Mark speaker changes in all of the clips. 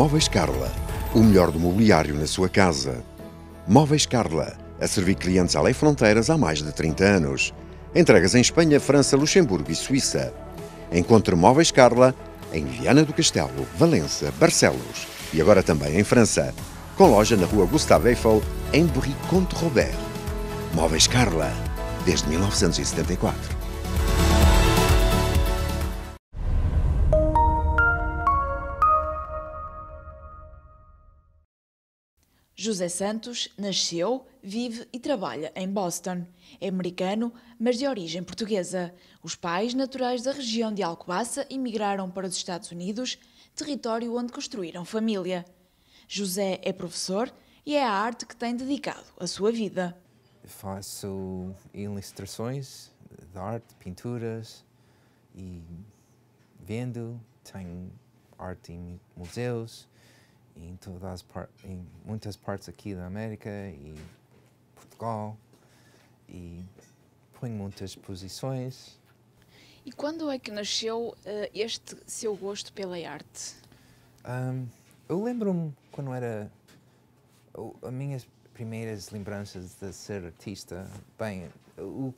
Speaker 1: Móveis Carla, o melhor do mobiliário na sua casa. Móveis Carla, a servir clientes além fronteiras há mais de 30 anos. Entregas em Espanha, França, Luxemburgo e Suíça. Encontre Móveis Carla em Viana do Castelo, Valença, Barcelos e agora também em França, com loja na rua Gustave Eiffel, em Berry Comte Robert. Móveis Carla, desde 1974.
Speaker 2: José Santos nasceu, vive e trabalha em Boston. É americano, mas de origem portuguesa. Os pais, naturais da região de Alcobaça, emigraram para os Estados Unidos, território onde construíram família. José é professor e é a arte que tem dedicado a sua vida.
Speaker 1: Faço ilustrações de arte, pinturas e vendo, tenho arte em museus em, todas em muitas partes aqui da América e Portugal e põe muitas posições.
Speaker 2: E quando é que nasceu uh, este seu gosto pela arte?
Speaker 1: Um, eu lembro-me quando era. as minhas primeiras lembranças de ser artista, bem, eu,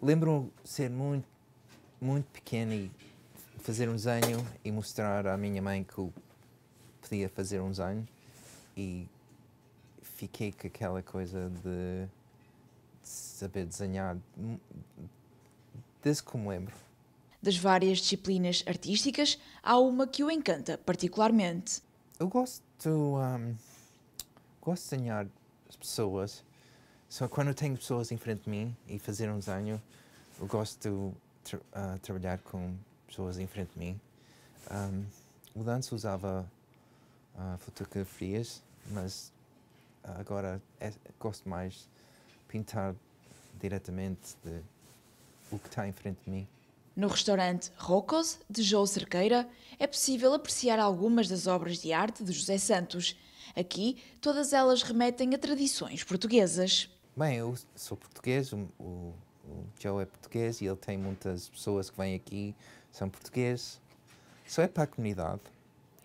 Speaker 1: lembro-me ser muito, muito pequeno e fazer um desenho e mostrar à minha mãe que eu podia fazer uns anos e fiquei com aquela coisa de, saber desenhar desde que me lembro.
Speaker 2: Das várias disciplinas artísticas, há uma que o encanta particularmente. Eu gosto,
Speaker 1: um, gosto de desenhar pessoas, só quando tenho pessoas em frente de mim e fazer um desenho, eu gosto de tra uh, trabalhar com pessoas em frente de mim. Um, o Lance usava uh, fotografias, mas ah, agora é, gosto mais pintar diretamente de o que está em frente de mim.
Speaker 2: No restaurante Rocos, de João Cerqueira, é possível apreciar algumas das obras de arte de José Santos. Aqui, todas elas remetem a tradições portuguesas.
Speaker 1: Bem, eu sou português, o, o, o Joe é português e ele tem muitas pessoas que vêm aqui, são portugueses. Só é para a comunidade.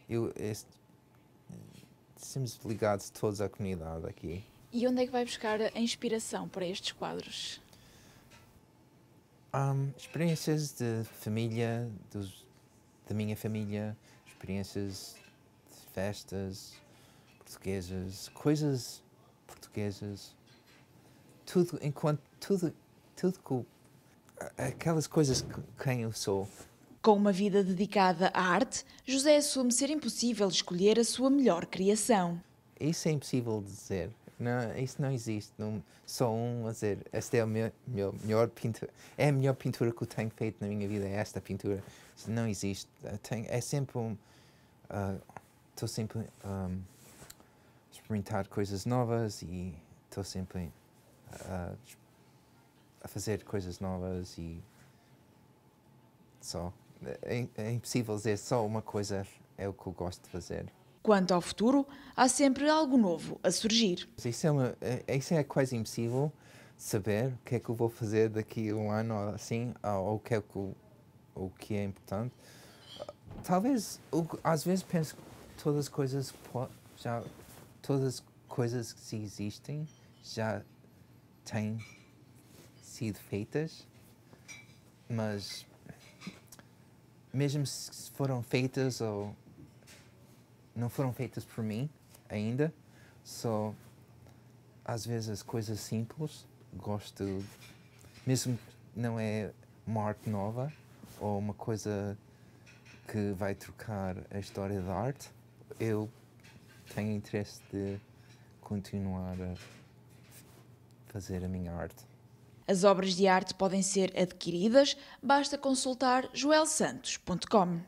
Speaker 1: Eu, este, Estamos ligados todos à comunidade aqui.
Speaker 2: E onde é que vai buscar a inspiração para estes quadros?
Speaker 1: Um, experiências de família, dos, da minha família, experiências de festas portuguesas, coisas portuguesas, tudo enquanto tudo tudo com aquelas coisas que quem eu sou
Speaker 2: com uma vida dedicada à arte, José assume ser impossível escolher a sua melhor criação.
Speaker 1: Isso é impossível dizer. Não, isso não existe. Não, só um a dizer, esta é a minha, melhor pintura. É a melhor pintura que eu tenho feito na minha vida, é esta pintura. Isso não existe. Tenho, é sempre um. Ah, estou uh, sempre ah, a um, experimentar coisas novas e estou sempre uh, a fazer coisas novas e só é, é impossível dizer só uma coisa é o que eu gosto de fazer.
Speaker 2: Quanto ao futuro, há sempre algo novo
Speaker 1: a surgir. Isso é, uma, é, isso é quase impossível saber o que é que eu vou fazer daqui a um ano ou assim, ou o que é que, o que é importante. Talvez, às vezes penso que todas as coisas, já, todas as coisas que existem já têm sido feitas, mas mesmo se foram feitas ou não foram feitas por mim ainda, só às vezes coisas simples gosto, mesmo não é uma arte nova ou uma coisa que vai trocar a história da arte, eu tenho interesse de continuar a fazer a minha arte.
Speaker 2: As obras de arte podem ser adquiridas, basta consultar joelsantos.com.